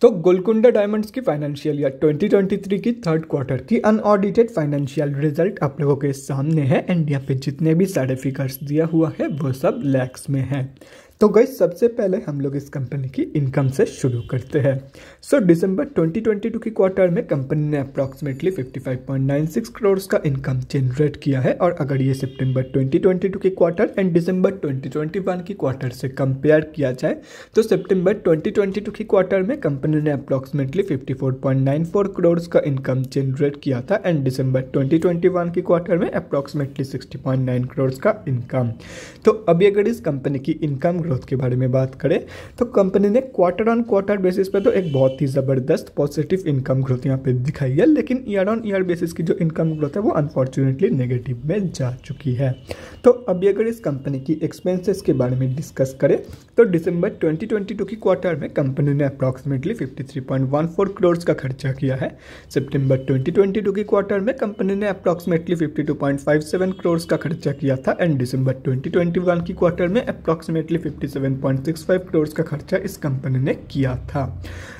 तो गोलकुंडा डायमंड्स की financial year 2023 की थर्ड क्वार्टर की अनऑडिटेड फाइनेंशियल रिजल्ट आप लोगों के सामने है एंड यहाँ पे जितने भी सारे फिगर्स दिया हुआ है वो सब लैक्स में है तो गई सबसे पहले हम लोग इस कंपनी की इनकम से शुरू करते हैं सो दिसंबर 2022 की क्वार्टर में कंपनी ने अप्रॉक्सीमेटली 55.96 करोड़ का इनकम जनरेट किया है और अगर ये सितंबर 2022 की क्वार्टर एंड दिसंबर 2021 की क्वार्टर से कंपेयर किया जाए तो सितंबर 2022 की क्वार्टर में कंपनी ने अप्रॉक्सीमेटली 54.94 करोड़ का इनकम जनरेट किया था एंड दिसंबर 2021 की क्वार्टर में अप्रॉक्सीमेटली 60.9 करोड़ का इनकम तो अभी अगर इस कंपनी की इनकम ग्रोथ के बारे में बात करें तो कंपनी ने क्वार्टर ऑन क्वार्टर बेसिस पर तो एक बहुत ही ज़बरदस्त पॉजिटिव इनकम ग्रोथ यहाँ पे दिखाई है लेकिन ईयर ऑन ईयर बेसिस की जो इनकम ग्रोथ है वो अनफॉर्चुनेटली नेगेटिव में जा चुकी है तो अभी अगर इस कंपनी की एक्सपेंसेस के बारे में डिस्कस करें तो दिसंबर 2022 की क्वार्टर में कंपनी ने अप्रॉक्सिमेटली 53.14 करोड़ का खर्चा किया है सितंबर 2022 की क्वार्टर में कंपनी ने अप्रॉक्सिमेटली 52.57 करोड़ का खर्चा किया था एंड दिसंबर 2021 की क्वार्टर में approximately fifty seven point six five crore का खर्चा इस कंपनी ने किया था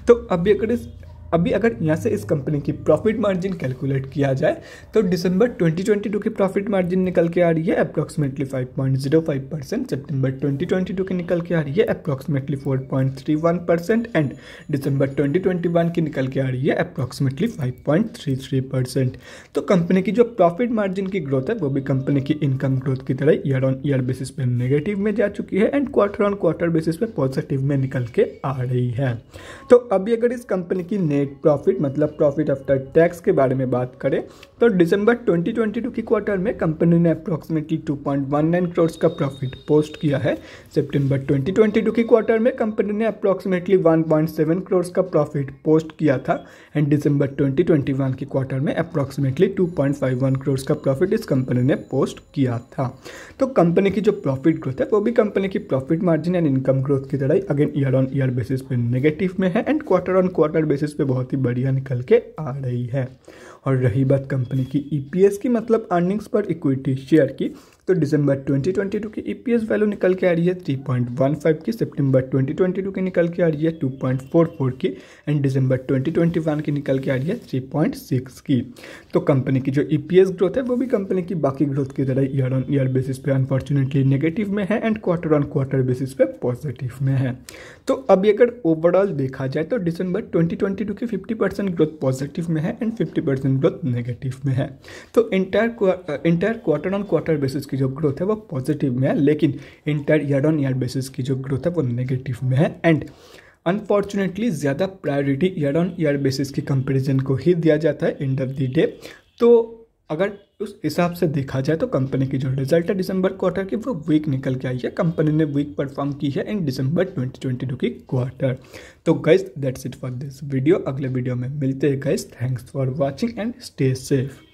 तो अभी अगर इस अभी अगर यहाँ से इस कंपनी की प्रॉफिट मार्जिन कैलकुलेट किया जाए तो दिसंबर 2022 की प्रॉफिट मार्जिन निकल के आ रही है अप्रॉक्सीमेटली 5.05 परसेंट सेप्टेम्बर 2022 की निकल के आ रही है अप्रॉक्सीमेटली 4.31 परसेंट एंड दिसंबर 2021 की निकल के आ रही है अप्रॉक्सीमेटली 5.33 परसेंट तो कंपनी की जो प्रॉफिट मार्जिन की ग्रोथ है वो भी कंपनी की इनकम ग्रोथ की तरह ईयर ऑन ईयर बेसिस पे नेगेटिव में जा चुकी है and quarter on quarter basis पे पॉजिटिव में निकल के आ रही है तो अभी अगर इस कंपनी की नेट प्रॉफिट मतलब प्रॉफिट आफ्टर टैक्स के बारे में बात करें तो दिसंबर 2022 के क्वार्टर में कंपनी ने अप्रॉक्सीमेटली 2.19 करोड़ का प्रॉफिट पोस्ट किया है सितंबर 2022 के क्वार्टर में कंपनी ने अप्रॉक्सीमेटली 1.7 पॉइंट करोड़ का प्रॉफिट पोस्ट किया था एंड दिसंबर 2021 के क्वार्टर में अप्रॉक्सीमेटली 2.51 करोड़ का प्रॉफिट इस कंपनी ने पोस्ट किया था तो कंपनी की जो प्रॉफिट ग्रोथ है वो भी कंपनी की profit margin and income growth की तरह again year on year basis पे नेगेटिव में है and quarter on quarter basis पे बहुत ही बढ़िया निकल के आ रही है और रही बात कंपनी की ईपीएस e की मतलब अर्निंग्स पर इक्विटी शेयर की तो दिसंबर 2022 की ईपीएस e वैल्यू निकल के आ रही है 3.15 की सितंबर 2022 की निकल के आ रही है 2.44 की एंड दिसंबर 2021 की निकल के आ रही है 3.6 की तो कंपनी की जो ईपीएस e ग्रोथ है वो भी कंपनी की बाकी ग्रोथ की तरह ईयर ऑन ईयर बेसिस पे अनफॉर्चुनेटली नेगेटिव में है and quarter on quarter basis पे पॉजिटिव में है तो अभी अगर ओवरऑल देखा जाए तो दिसंबर ट्वेंटी क्योंकि 50 परसेंट ग्रोथ पॉजिटिव में है एंड 50 परसेंट ग्रोथ नेगेटिव में है तो entire entire quarter on quarter basis की जो ग्रोथ है वो पॉजिटिव में है लेकिन entire year on year basis की जो ग्रोथ है वो नेगेटिव में है एंड अनफॉर्चुनेटली ज़्यादा priority year on year basis की कंपेरिजन को ही दिया जाता है एंड ऑफ द डे तो अगर उस हिसाब से देखा जाए तो कंपनी की जो रिजल्ट है दिसंबर क्वार्टर की वो वीक निकल के आई है कंपनी ने वीक परफॉर्म की है इन दिसंबर 2022 की क्वार्टर तो guys that's it for this video अगले वीडियो में मिलते हैं guys thanks for watching and stay safe